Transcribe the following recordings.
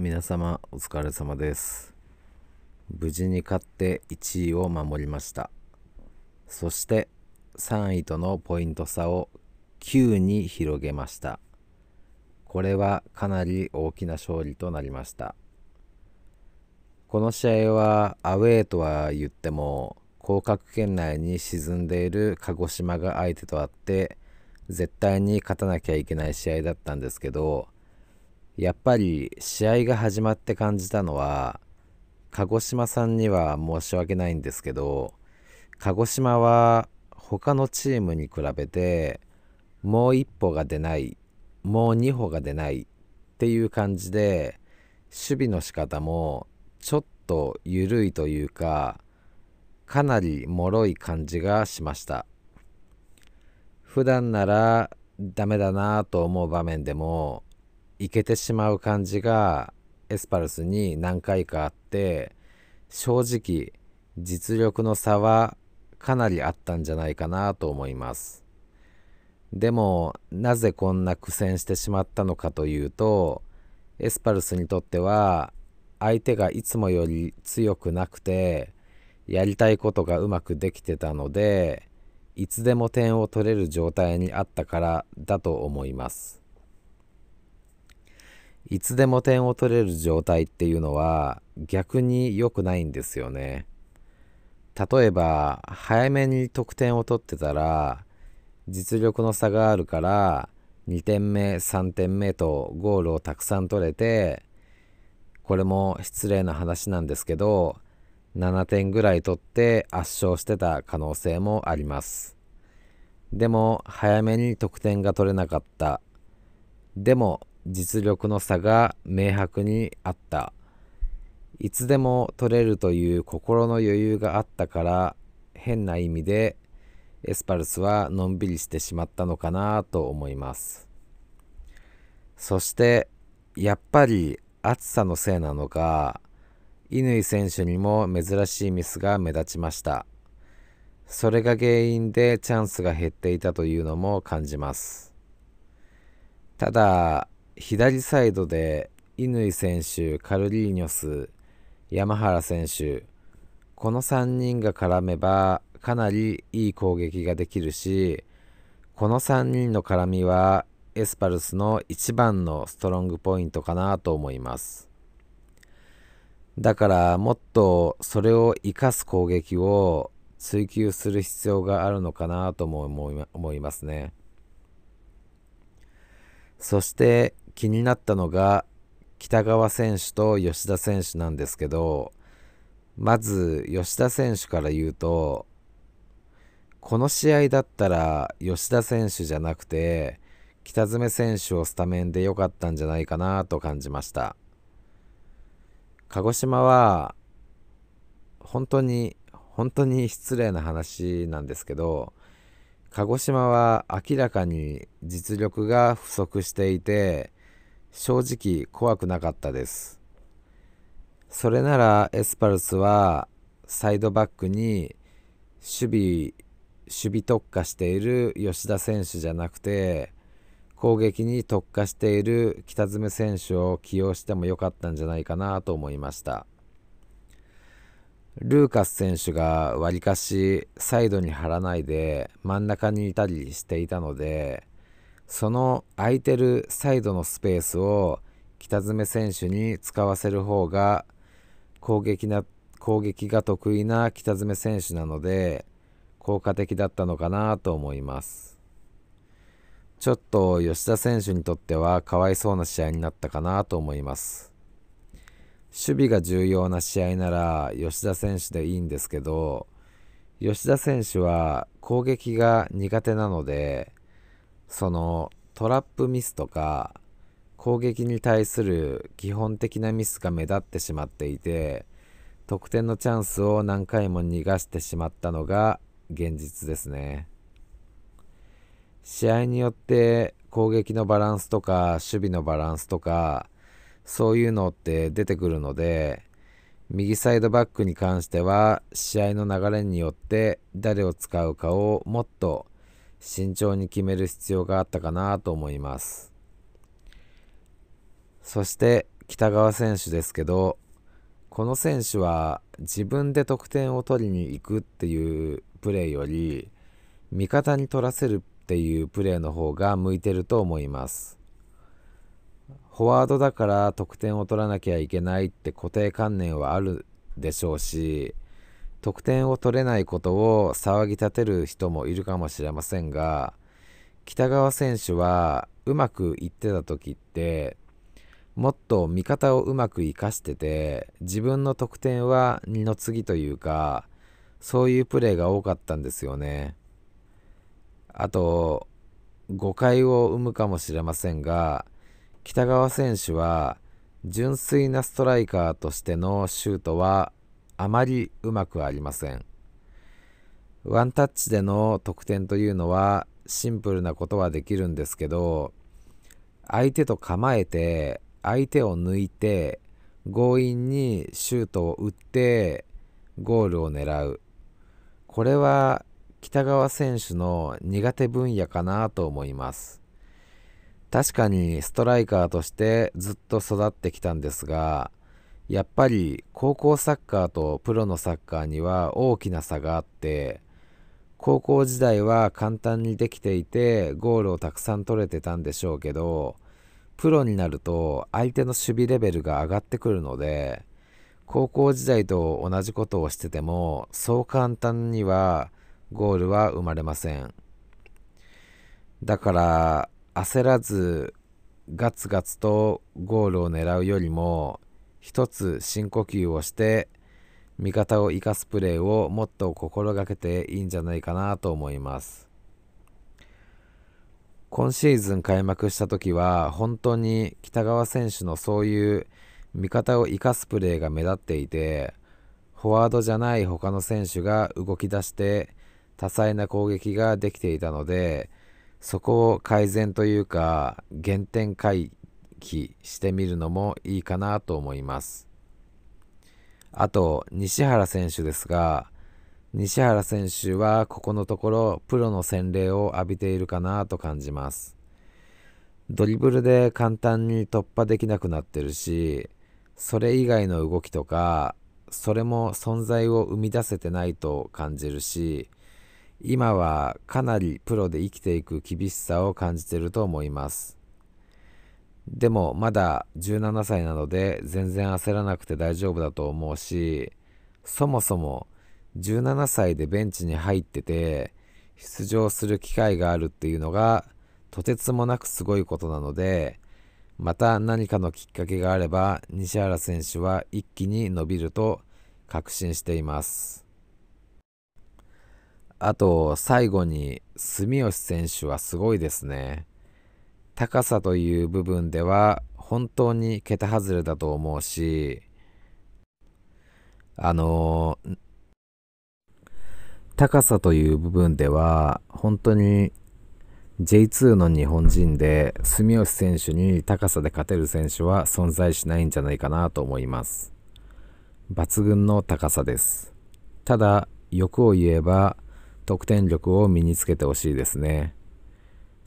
皆様お疲れ様です無事に勝って1位を守りましたそして3位とのポイント差を9に広げましたこれはかなり大きな勝利となりましたこの試合はアウェーとは言っても降格圏内に沈んでいる鹿児島が相手とあって絶対に勝たなきゃいけない試合だったんですけどやっぱり試合が始まって感じたのは鹿児島さんには申し訳ないんですけど鹿児島は他のチームに比べてもう一歩が出ないもう二歩が出ないっていう感じで守備の仕方もちょっと緩いというかかなり脆い感じがしました普段ならダメだなと思う場面でもいけてしまう感じがエスパルスに何回かあって正直実力の差はかなりあったんじゃないかなと思いますでもなぜこんな苦戦してしまったのかというとエスパルスにとっては相手がいつもより強くなくてやりたいことがうまくできてたのでいつでも点を取れる状態にあったからだと思いますいつでも点を取れる状態っていうのは逆に良くないんですよね。例えば早めに得点を取ってたら実力の差があるから2点目3点目とゴールをたくさん取れてこれも失礼な話なんですけど7点ぐらい取って圧勝してた可能性もありますでも早めに得点が取れなかったでも実力の差が明白にあったいつでも取れるという心の余裕があったから変な意味でエスパルスはのんびりしてしまったのかなと思いますそしてやっぱり暑さのせいなのか乾選手にも珍しいミスが目立ちましたそれが原因でチャンスが減っていたというのも感じますただ左サイドで乾選手、カルリーニョス、山原選手、この3人が絡めばかなりいい攻撃ができるし、この3人の絡みはエスパルスの一番のストロングポイントかなと思います。だからもっとそれを生かす攻撃を追求する必要があるのかなとも思いますね。そして気になったのが北川選手と吉田選手なんですけどまず吉田選手から言うとこの試合だったら吉田選手じゃなくて北爪選手をスタメンで良かったんじゃないかなと感じました鹿児島は本当に本当に失礼な話なんですけど鹿児島は明らかに実力が不足していて正直怖くなかったです。それならエスパルスはサイドバックに守備守備特化している吉田選手じゃなくて攻撃に特化している北爪選手を起用しても良かったんじゃないかなと思いましたルーカス選手がわりかしサイドに張らないで真ん中にいたりしていたのでその空いてるサイドのスペースを北爪選手に使わせる方が攻撃な攻撃が得意な北爪選手なので効果的だったのかなと思いますちょっと吉田選手にとってはかわいそうな試合になったかなと思います守備が重要な試合なら吉田選手でいいんですけど吉田選手は攻撃が苦手なのでそのトラップミスとか攻撃に対する基本的なミスが目立ってしまっていて得点のチャンスを何回も逃がしてしまったのが現実ですね試合によって攻撃のバランスとか守備のバランスとかそういうのって出てくるので右サイドバックに関しては試合の流れによって誰を使うかをもっと慎重に決める必要があったかなと思います。そして北川選手ですけどこの選手は自分で得点を取りに行くっていうプレーより味方に取らせるっていうプレーの方が向いてると思います。フォワードだから得点を取らなきゃいけないって固定観念はあるでしょうし得点を取れないことを騒ぎ立てる人もいるかもしれませんが北川選手はうまくいってた時ってもっと味方をうまく生かしてて自分の得点は二の次というかそういうプレーが多かったんですよね。あと誤解を生むかもしれませんが北川選手は純粋なストライカーとしてのシュートはあまりうまくありません。ワンタッチでの得点というのはシンプルなことはできるんですけど相手と構えて相手を抜いて強引にシュートを打ってゴールを狙うこれは北川選手の苦手分野かなと思います確かにストライカーとしてずっと育ってきたんですがやっぱり高校サッカーとプロのサッカーには大きな差があって高校時代は簡単にできていてゴールをたくさん取れてたんでしょうけどプロになると相手の守備レベルが上がってくるので高校時代と同じことをしててもそう簡単にはゴールは生まれませんだから焦らずガツガツとゴールを狙うよりも一つ深呼吸をして味方を生かすプレーをもっと心がけていいんじゃないかなと思います今シーズン開幕した時は本当に北川選手のそういう味方を生かすプレーが目立っていてフォワードじゃない他の選手が動き出して多彩な攻撃ができていたのでそこを改善というか原点回記してみるのもいいかなと思います。あと、西原選手ですが、西原選手はここのところプロの洗礼を浴びているかなと感じます。ドリブルで簡単に突破できなくなってるし、それ以外の動きとか、それも存在を生み出せてないと感じるし、今はかなりプロで生きていく厳しさを感じていると思います。でもまだ17歳なので全然焦らなくて大丈夫だと思うしそもそも17歳でベンチに入ってて出場する機会があるっていうのがとてつもなくすごいことなのでまた何かのきっかけがあれば西原選手は一気に伸びると確信していますあと最後に住吉選手はすごいですね。高さという部分では本当に桁外れだと思うしあの高さという部分では本当に J2 の日本人で住吉選手に高さで勝てる選手は存在しないんじゃないかなと思います抜群の高さですただ欲を言えば得点力を身につけてほしいですね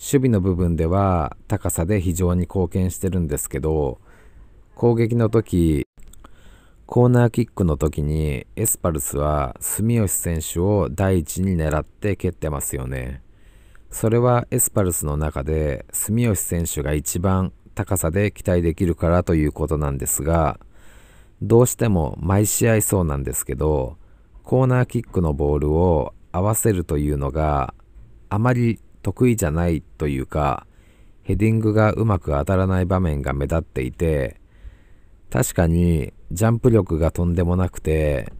守備の部分では高さで非常に貢献してるんですけど攻撃の時コーナーキックの時にエスパルスは住吉選手を第一に狙って蹴ってますよね。それはエスパルスの中で住吉選手が一番高さで期待できるからということなんですがどうしても毎試合そうなんですけどコーナーキックのボールを合わせるというのがあまり得意じゃないというか、ヘディングがうまく当たらない場面が目立っていて、確かにジャンプ力がとんでもなくて、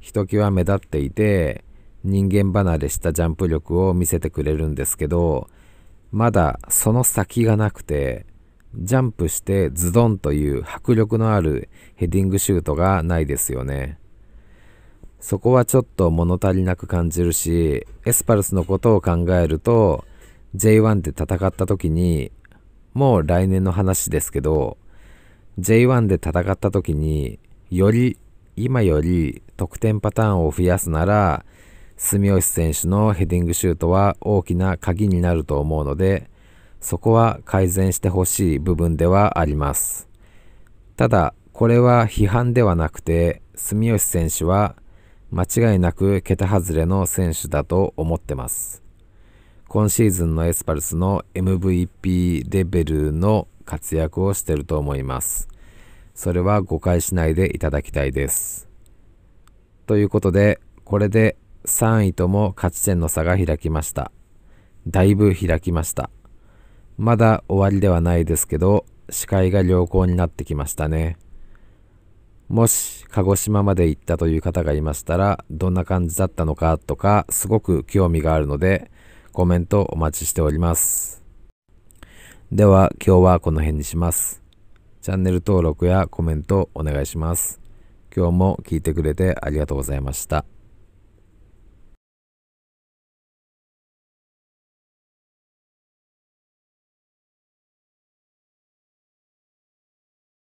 ひときわ目立っていて、人間離れしたジャンプ力を見せてくれるんですけど、まだその先がなくて、ジャンプしてズドンという迫力のあるヘディングシュートがないですよね。そこはちょっと物足りなく感じるしエスパルスのことを考えると J1 で戦った時にもう来年の話ですけど J1 で戦った時により今より得点パターンを増やすなら住吉選手のヘディングシュートは大きな鍵になると思うのでそこは改善してほしい部分ではありますただこれは批判ではなくて住吉選手は間違いなく桁外れの選手だと思ってます。今シーズンのエスパルスの MVP レベルの活躍をしてると思います。それは誤解しないでいただきたいです。ということで、これで3位とも勝ち点の差が開きました。だいぶ開きました。まだ終わりではないですけど、視界が良好になってきましたね。もし鹿児島まで行ったという方がいましたらどんな感じだったのかとかすごく興味があるのでコメントお待ちしておりますでは今日はこの辺にしますチャンネル登録やコメントお願いします今日も聞いてくれてありがとうございました